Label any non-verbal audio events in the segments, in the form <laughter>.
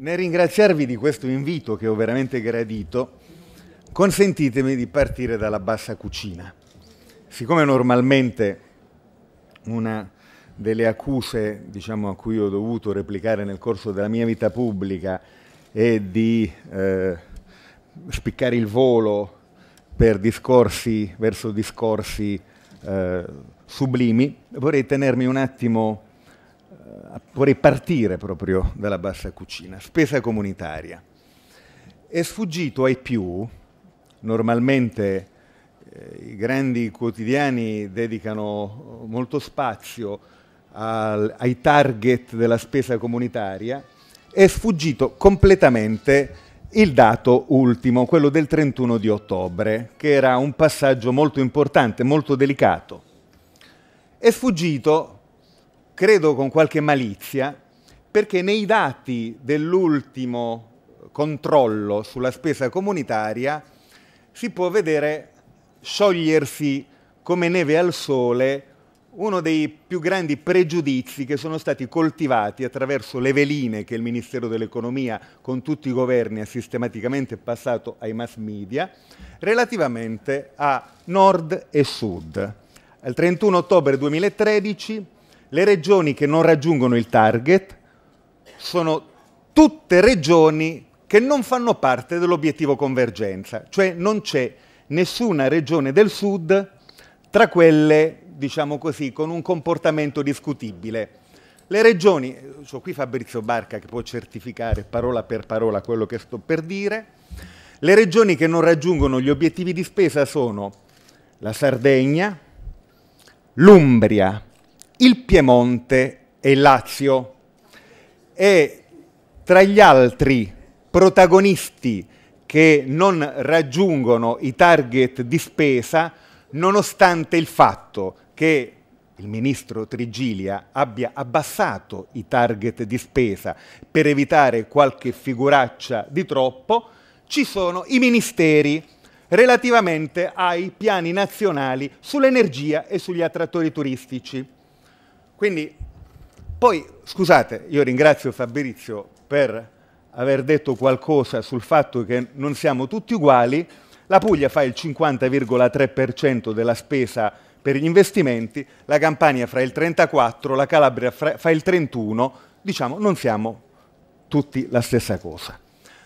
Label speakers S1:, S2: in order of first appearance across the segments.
S1: Nel ringraziarvi di questo invito che ho veramente gradito, consentitemi di partire dalla bassa cucina. Siccome normalmente una delle accuse diciamo, a cui ho dovuto replicare nel corso della mia vita pubblica è di eh, spiccare il volo per discorsi, verso discorsi eh, sublimi, vorrei tenermi un attimo eh, vorrei partire proprio dalla bassa cucina, spesa comunitaria. È sfuggito ai più, normalmente eh, i grandi quotidiani dedicano molto spazio al, ai target della spesa comunitaria, è sfuggito completamente il dato ultimo, quello del 31 di ottobre, che era un passaggio molto importante, molto delicato. È sfuggito credo con qualche malizia, perché nei dati dell'ultimo controllo sulla spesa comunitaria si può vedere sciogliersi come neve al sole uno dei più grandi pregiudizi che sono stati coltivati attraverso le veline che il Ministero dell'Economia con tutti i governi ha sistematicamente passato ai mass media relativamente a nord e sud. Al 31 ottobre 2013 le regioni che non raggiungono il target sono tutte regioni che non fanno parte dell'obiettivo convergenza, cioè non c'è nessuna regione del sud tra quelle, diciamo così, con un comportamento discutibile. Le regioni, ho qui Fabrizio Barca che può certificare parola per parola quello che sto per dire, le regioni che non raggiungono gli obiettivi di spesa sono la Sardegna, l'Umbria, il Piemonte e il Lazio. E tra gli altri protagonisti che non raggiungono i target di spesa, nonostante il fatto che il ministro Trigilia abbia abbassato i target di spesa per evitare qualche figuraccia di troppo, ci sono i ministeri relativamente ai piani nazionali sull'energia e sugli attrattori turistici. Quindi, poi, scusate, io ringrazio Fabrizio per aver detto qualcosa sul fatto che non siamo tutti uguali, la Puglia fa il 50,3% della spesa per gli investimenti, la Campania fra il 34, la Calabria fa il 31, diciamo non siamo tutti la stessa cosa.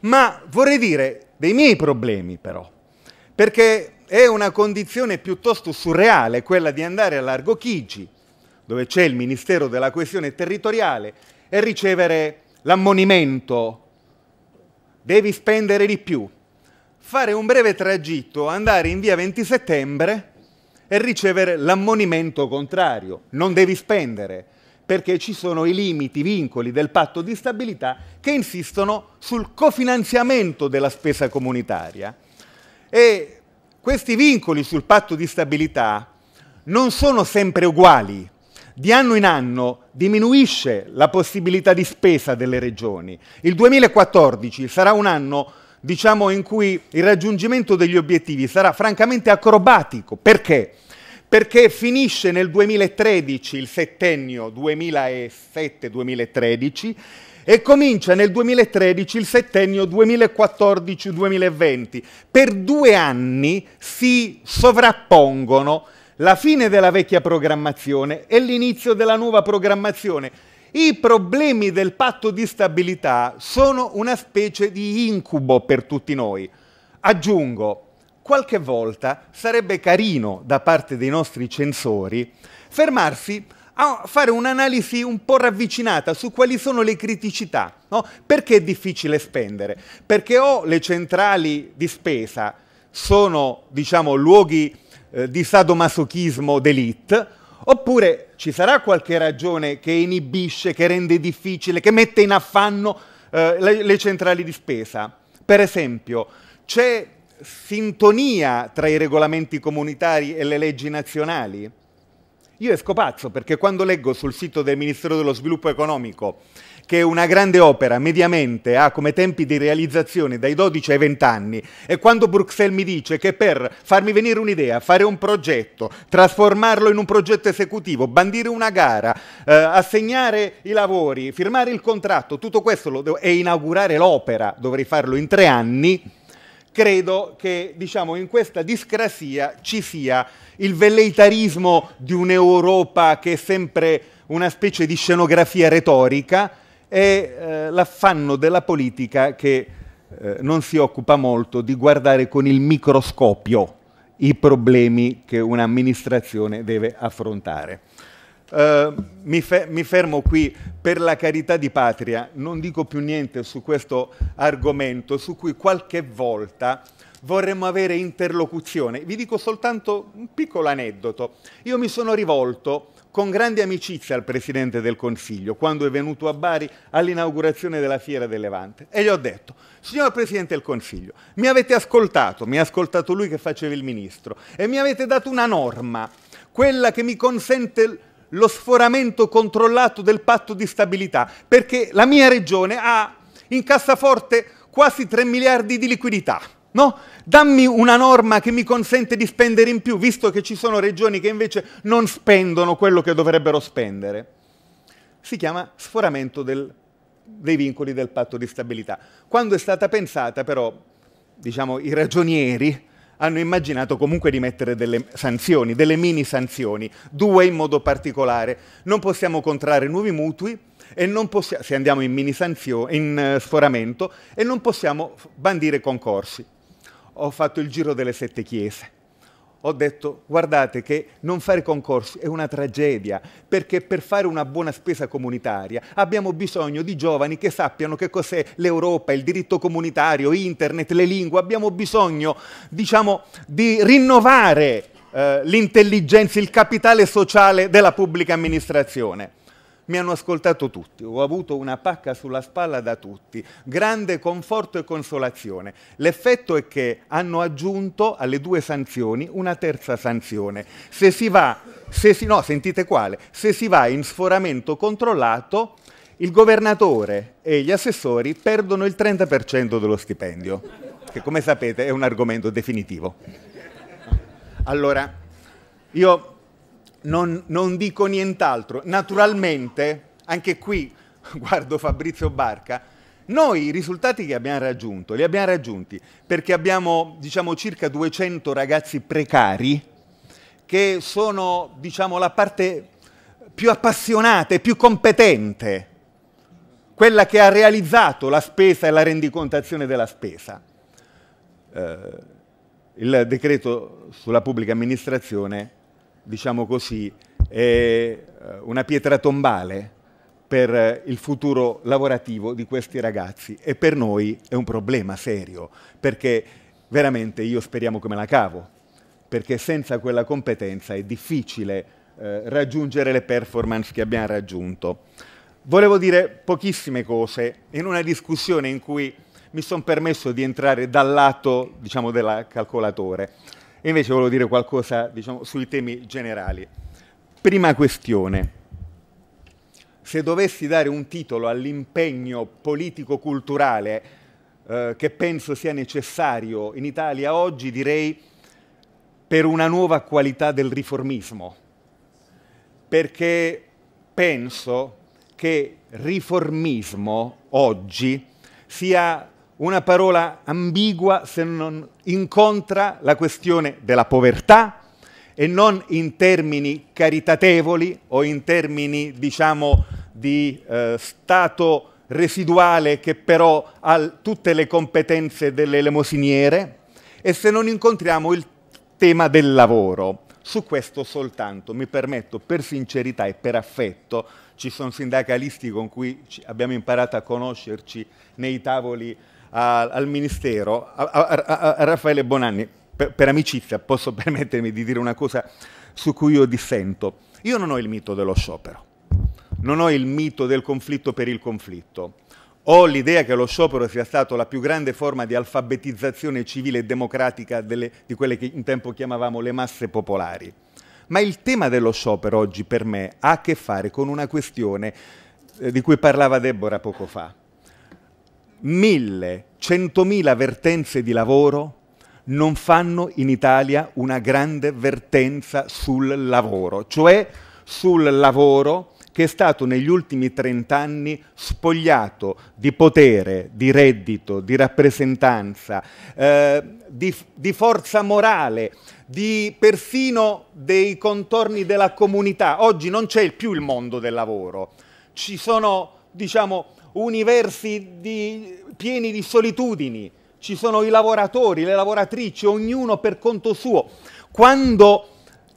S1: Ma vorrei dire dei miei problemi però, perché è una condizione piuttosto surreale quella di andare a Largo Chigi, dove c'è il Ministero della Coesione Territoriale, e ricevere l'ammonimento, devi spendere di più, fare un breve tragitto, andare in via 20 settembre e ricevere l'ammonimento contrario, non devi spendere, perché ci sono i limiti, i vincoli del patto di stabilità che insistono sul cofinanziamento della spesa comunitaria. E questi vincoli sul patto di stabilità non sono sempre uguali, di anno in anno diminuisce la possibilità di spesa delle regioni. Il 2014 sarà un anno diciamo, in cui il raggiungimento degli obiettivi sarà francamente acrobatico. Perché? Perché finisce nel 2013 il settennio 2007-2013 e comincia nel 2013 il settennio 2014-2020. Per due anni si sovrappongono la fine della vecchia programmazione e l'inizio della nuova programmazione. I problemi del patto di stabilità sono una specie di incubo per tutti noi. Aggiungo, qualche volta sarebbe carino da parte dei nostri censori fermarsi a fare un'analisi un po' ravvicinata su quali sono le criticità. No? Perché è difficile spendere? Perché o le centrali di spesa sono diciamo, luoghi eh, di sadomasochismo d'elite, oppure ci sarà qualche ragione che inibisce, che rende difficile, che mette in affanno eh, le, le centrali di spesa. Per esempio, c'è sintonia tra i regolamenti comunitari e le leggi nazionali? Io esco pazzo perché quando leggo sul sito del Ministero dello Sviluppo Economico che una grande opera mediamente ha come tempi di realizzazione dai 12 ai 20 anni e quando Bruxelles mi dice che per farmi venire un'idea, fare un progetto, trasformarlo in un progetto esecutivo, bandire una gara, eh, assegnare i lavori, firmare il contratto, tutto questo e inaugurare l'opera, dovrei farlo in tre anni, credo che diciamo, in questa discrasia ci sia il velleitarismo di un'Europa che è sempre una specie di scenografia retorica, è eh, l'affanno della politica che eh, non si occupa molto di guardare con il microscopio i problemi che un'amministrazione deve affrontare. Eh, mi, fe- mi, fermo qui per la carità di patria, non dico più niente su questo argomento su cui qualche volta vorremmo avere interlocuzione. Vi dico soltanto un piccolo aneddoto. Io mi sono rivolto con grande amicizia al Presidente del Consiglio quando è venuto a Bari all'inaugurazione della Fiera del Levante e gli ho detto, signor Presidente del Consiglio, mi avete ascoltato, mi ha ascoltato lui che faceva il Ministro e mi avete dato una norma, quella che mi consente lo sforamento controllato del patto di stabilità, perché la mia regione ha in cassaforte quasi 3 miliardi di liquidità. No? Dammi una norma che mi consente di spendere in più, visto che ci sono regioni che invece non spendono quello che dovrebbero spendere. Si chiama sforamento del, dei vincoli del patto di stabilità. Quando è stata pensata però, diciamo, i ragionieri hanno immaginato comunque di mettere delle sanzioni, delle mini sanzioni, due in modo particolare. Non possiamo contrarre nuovi mutui e non possiamo, se andiamo in mini sanzioni, in eh, sforamento, e non possiamo bandire concorsi. Ho fatto il giro delle sette chiese ho detto guardate che non fare concorsi è una tragedia, perché per fare una buona spesa comunitaria abbiamo bisogno di giovani che sappiano che cos'è l'Europa, il diritto comunitario, internet, le lingue, abbiamo bisogno diciamo, di rinnovare eh, l'intelligenza, il capitale sociale della pubblica amministrazione mi hanno ascoltato tutti, ho avuto una pacca sulla spalla da tutti, grande conforto e consolazione. L'effetto è che hanno aggiunto alle due sanzioni una terza sanzione. Se si va, se si, no, sentite quale, se si va in sforamento controllato, il governatore e gli assessori perdono il 30% dello stipendio, che come sapete è un argomento definitivo. Allora, io non, non dico nient'altro. Naturalmente, anche qui <laughs> guardo Fabrizio Barca, noi i risultati che abbiamo raggiunto li abbiamo raggiunti perché abbiamo diciamo, circa 200 ragazzi precari che sono diciamo, la parte più appassionata e più competente, quella che ha realizzato la spesa e la rendicontazione della spesa. Eh, il decreto sulla pubblica amministrazione diciamo così, è eh, una pietra tombale per eh, il futuro lavorativo di questi ragazzi e per noi è un problema serio, perché veramente io speriamo come la cavo, perché senza quella competenza è difficile eh, raggiungere le performance che abbiamo raggiunto. Volevo dire pochissime cose in una discussione in cui mi sono permesso di entrare dal lato diciamo, della calcolatore. Invece volevo dire qualcosa diciamo, sui temi generali. Prima questione. Se dovessi dare un titolo all'impegno politico-culturale eh, che penso sia necessario in Italia oggi, direi per una nuova qualità del riformismo, perché penso che riformismo oggi sia una parola ambigua se non incontra la questione della povertà e non in termini caritatevoli o in termini, diciamo, di eh, stato residuale che però ha tutte le competenze delle dell'elemosiniere e se non incontriamo il tema del lavoro. Su questo soltanto mi permetto, per sincerità e per affetto, ci sono sindacalisti con cui abbiamo imparato a conoscerci nei tavoli a, al Ministero, a, a Raffaele Bonanni, per, per amicizia posso <laughs> permettermi di dire una cosa su cui io dissento. Io non ho il mito dello sciopero, non ho il mito del conflitto per il conflitto. Ho l'idea che lo sciopero sia stato la più grande forma di alfabetizzazione civile e democratica delle, di quelle che in tempo chiamavamo le masse popolari. Ma il tema dello sciopero oggi per me ha a che fare con una questione eh, di cui parlava Deborah poco fa mille, centomila vertenze di lavoro non fanno in Italia una grande vertenza sul lavoro, cioè sul lavoro che è stato negli ultimi 30 anni spogliato di potere, di reddito, di rappresentanza, eh, di, di, forza morale, di persino dei contorni della comunità. Oggi non c'è più il mondo del lavoro, ci sono, diciamo, universi di, pieni di solitudini, ci sono i lavoratori, le lavoratrici, ognuno per conto suo. Quando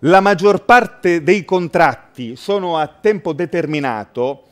S1: la maggior parte dei contratti sono a tempo determinato,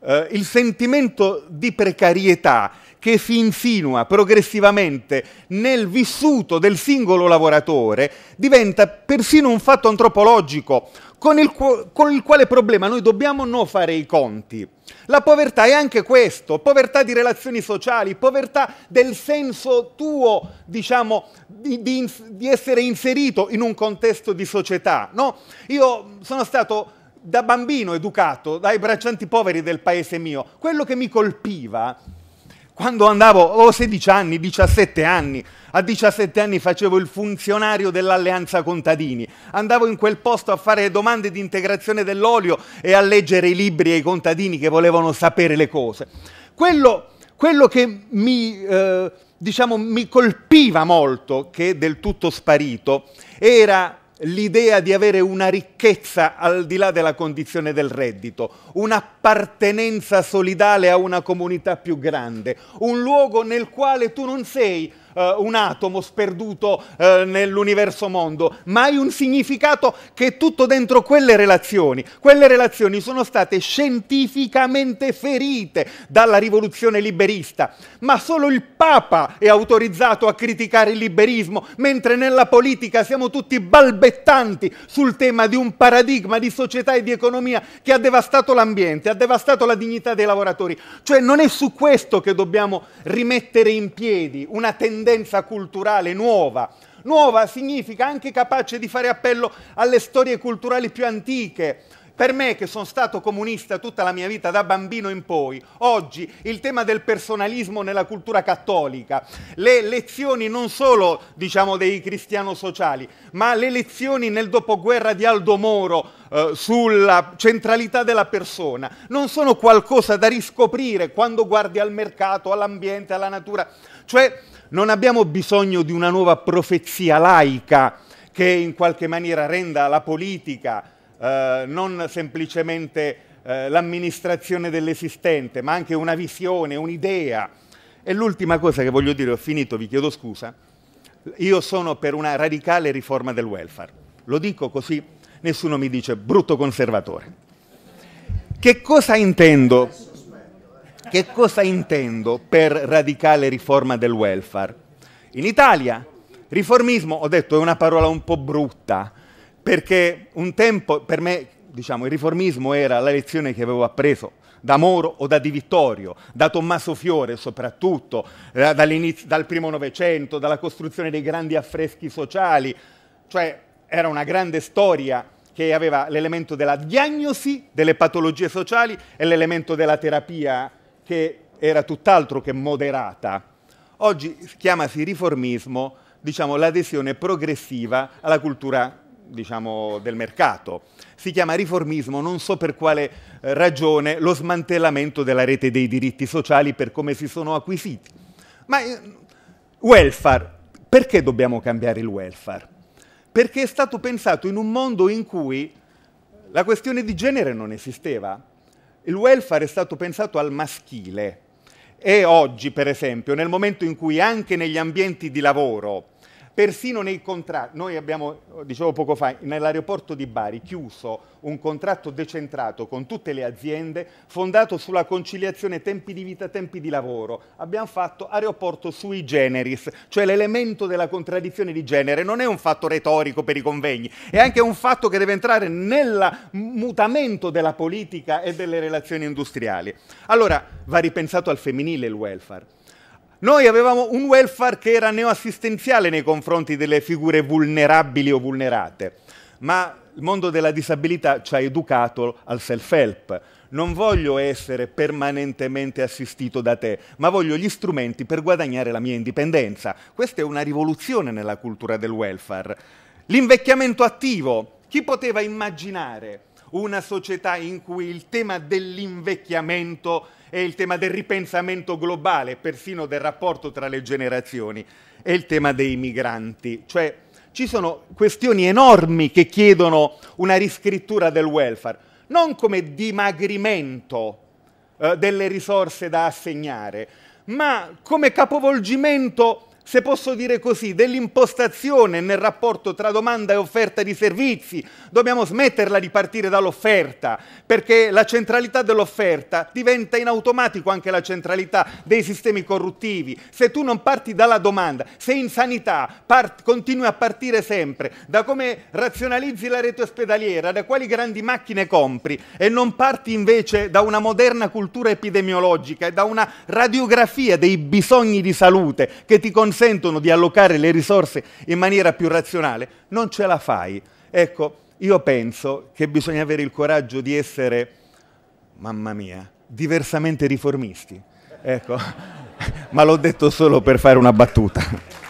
S1: eh, il sentimento di precarietà che si insinua progressivamente nel vissuto del singolo lavoratore diventa persino un fatto antropologico con il, con il quale problema noi dobbiamo non fare i conti. La povertà è anche questo, povertà di relazioni sociali, povertà del senso tuo, diciamo, di, di, di essere inserito in un contesto di società. No? Io sono stato da bambino educato dai braccianti poveri del paese mio. Quello che mi colpiva quando andavo, avevo 16 anni, 17 anni, a 17 anni facevo il funzionario dell'Alleanza Contadini. Andavo in quel posto a fare domande di integrazione dell'olio e a leggere i libri ai contadini che volevano sapere le cose. Quello, quello che mi, eh, diciamo, mi colpiva molto, che è del tutto sparito, era l'idea di avere una ricchezza al di là della condizione del reddito, un'appartenenza solidale a una comunità più grande, un luogo nel quale tu non sei eh, un atomo sperduto eh, nell'universo mondo, ma hai un significato che è tutto dentro quelle relazioni. Quelle relazioni sono state scientificamente ferite dalla rivoluzione liberista, ma solo il Papa è autorizzato a criticare il liberismo, mentre nella politica siamo tutti balbettanti sul tema di un paradigma di società e di economia che ha devastato l'ambiente, ha devastato la dignità dei lavoratori. Cioè non è su questo che dobbiamo rimettere in piedi una tendenza tendenza culturale nuova. Nuova significa anche capace di fare appello alle storie culturali più antiche, per me, che sono stato comunista tutta la mia vita, da bambino in poi, oggi il tema del personalismo nella cultura cattolica, le lezioni non solo diciamo, dei cristiano-sociali, ma le lezioni nel dopoguerra di Aldo Moro eh, sulla centralità della persona, non sono qualcosa da riscoprire quando guardi al mercato, all'ambiente, alla natura. Cioè, non abbiamo bisogno di una nuova profezia laica che in qualche maniera renda la politica eh, non semplicemente eh, l'amministrazione dell'esistente, ma anche una visione, un'idea. E l'ultima cosa che voglio dire, ho finito, vi chiedo scusa, io sono per una radicale riforma del welfare. Lo dico così, nessuno mi dice brutto conservatore. Che cosa intendo? Che cosa intendo per radicale riforma del welfare? In Italia, riformismo, ho detto, è una parola un po' brutta, perché un tempo, per me, diciamo, il riformismo era la lezione che avevo appreso da Moro o da Di Vittorio, da Tommaso Fiore soprattutto, dal primo Novecento, dalla costruzione dei grandi affreschi sociali, cioè era una grande storia che aveva l'elemento della diagnosi delle patologie sociali e l'elemento della terapia che era tutt'altro che moderata. Oggi chiamasi riformismo diciamo, l'adesione progressiva alla cultura diciamo, del mercato. Si chiama riformismo, non so per quale eh, ragione, lo smantellamento della rete dei diritti sociali per come si sono acquisiti. Ma eh, welfare, perché dobbiamo cambiare il welfare? Perché è stato pensato in un mondo in cui la questione di genere non esisteva il welfare è stato pensato al maschile e oggi, per esempio, nel momento in cui anche negli ambienti di lavoro persino nei contratti, noi abbiamo, dicevo poco fa, nell'aeroporto di Bari chiuso un contratto decentrato con tutte le aziende fondato sulla conciliazione tempi di vita, tempi di lavoro. Abbiamo fatto aeroporto sui generis, cioè l'elemento della contraddizione di genere non è un fatto retorico per i convegni, è anche un fatto che deve entrare nel mutamento della politica e delle relazioni industriali. Allora va ripensato al femminile il welfare noi avevamo un welfare che era neoassistenziale nei confronti delle figure vulnerabili o vulnerate, ma il mondo della disabilità ci ha educato al self-help. Non voglio essere permanentemente assistito da te, ma voglio gli strumenti per guadagnare la mia indipendenza. Questa è una rivoluzione nella cultura del welfare. L'invecchiamento attivo. Chi poteva immaginare una società in cui il tema dell'invecchiamento è il tema del ripensamento globale, persino del rapporto tra le generazioni, è il tema dei migranti. Cioè ci sono questioni enormi che chiedono una riscrittura del welfare, non come dimagrimento eh, delle risorse da assegnare, ma come capovolgimento se posso dire così, dell'impostazione nel rapporto tra domanda e offerta di servizi. Dobbiamo smetterla di partire dall'offerta, perché la centralità dell'offerta diventa in automatico anche la centralità dei sistemi corruttivi. Se tu non parti dalla domanda, se in sanità part- continui a partire sempre da come razionalizzi la rete ospedaliera, da quali grandi macchine compri e non parti invece da una moderna cultura epidemiologica e da una radiografia dei bisogni di salute che ti consente consentono di allocare le risorse in maniera più razionale, non ce la fai. Ecco, io penso che bisogna avere il coraggio di essere, mamma mia, diversamente riformisti. Ecco, <laughs> ma l'ho detto solo per fare una battuta.